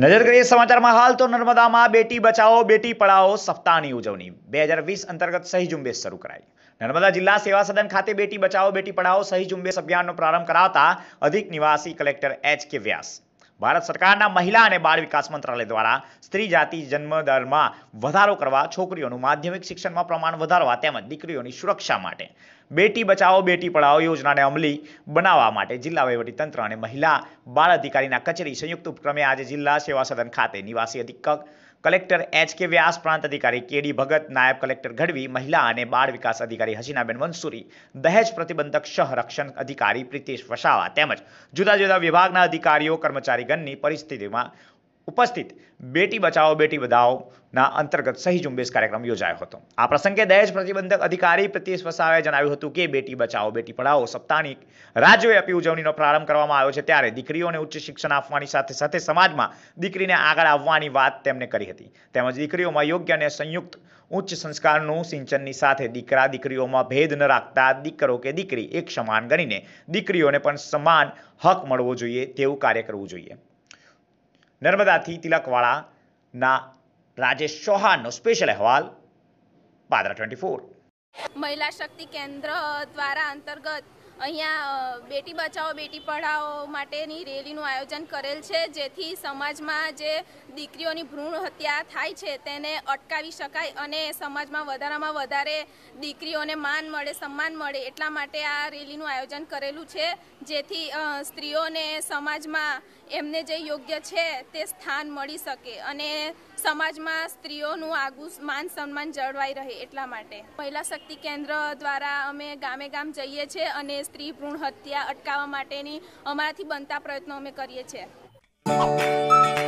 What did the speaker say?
નજર કરીએ સમાચારમાં હાલ તો નર્મદામાં બેટી બચાવો બેટી પઢાઓ સપ્તાહની ઉજવણી બે હજાર વીસ અંતર્ગત સહી ઝુંબેશ શરૂ કરાઈ નર્મદા જિલ્લા સેવા સદન ખાતે બેટી બચાવો બેટી પઢાઓ સહી ઝુંબેશ અભિયાનનો પ્રારંભ કરાવતા અધિક નિવાસી કલેક્ટર એચ કે વ્યાસ ભારત સરકારના મહિલા અને બાળ વિકાસ મંત્રાલય દ્વારા સ્ત્રી જાતિ જન્મદરમાં વધારો કરવા છોકરીઓનું માધ્યમિક શિક્ષણમાં પ્રમાણ વધારવા તેમજ દીકરીઓની સુરક્ષા માટે બેટી બચાવો બેટી પઢાઓ યોજનાને અમલી બનાવવા માટે જિલ્લા વહીવટીતંત્ર અને મહિલા બાળ અધિકારીના કચેરી સંયુક્ત ઉપક્રમે આજે જિલ્લા સેવા સદન ખાતે નિવાસી અધિક્ષક કલેક્ટર એચ કે વ્યાસ પ્રાંત અધિકારી કેડી ભગત નાયબ કલેક્ટર ગઢવી મહિલા અને બાળ વિકાસ અધિકારી હસીનાબેન વંસુરી દહેજ પ્રતિબંધક શહ રક્ષણ અધિકારી પ્રિતેશ વસાવા તેમજ જુદા જુદા વિભાગના અધિકારીઓ કર્મચારીગણની પરિસ્થિતિમાં ઉપસ્થિત બેટી બચાવો બેટી બધાCNN અંતર્ગત સહી ઝુંબેશ કાર્યક્રમ યોજાયો હતો આ પ્રસંગે દહેજ પ્રતિબંધક અધિકારી પ્રિતેશ વસાવાએ જણાવ્યું હતું કે બેટી બચાવો બેટી પઢાઓ સપ્તાહની રાજ્યવ્યાપી ઉજવણીનો પ્રારંભ કરવામાં આવ્યો છે ત્યારે દીકરીઓને ઉચ્ચ શિક્ષણ આપવાની સાથે સાથે સમાજમાં દીકરીને આગળ આવવાની વાત તેમણે કરી હતી તેમજ દીકરીઓમાં યોગ્ય અને સંયુક્ત ઉચ્ચ સંસ્કારનું સિંચનની સાથે દીકરા દીકરીઓમાં ભેદ ન રાખતા દીકરો કે દીકરી એક સમાન ગણીને દીકરીઓને પણ સમાન હક મળવો જોઈએ તેવું કાર્ય કરવું જોઈએ નર્મદાથી તિલકવાળાના રાજેશ ચૌહાણનો સ્પેશિયલ અહેવાલ પાદરા ટ્વેન્ટી ફોર મહિલા શક્તિ કેન્દ્ર દ્વારા અંતર્ગત અહીંયા બેટી બચાવો બેટી પઢાઓ માટેની રેલીનું આયોજન કરેલ છે જેથી સમાજમાં જે દીકરીઓની ભ્રૂણ હત્યા થાય છે તેને અટકાવી શકાય અને સમાજમાં વધારામાં વધારે દીકરીઓને માન મળે સન્માન મળે એટલા માટે આ રેલીનું આયોજન કરેલું છે જેથી સ્ત્રીઓને સમાજમાં એમને જે યોગ્ય છે તે સ્થાન મળી શકે અને સમાજમાં સ્ત્રીઓનું આગું માન સન્માન જળવાઈ રહે એટલા માટે મહિલા શક્તિ કેન્દ્ર દ્વારા અમે ગામે ગામ જઈએ છીએ અને સ્ત્રી ભ્રૂણ હત્યા અટકાવવા માટેની અમારાથી બનતા પ્રયત્નો અમે કરીએ છીએ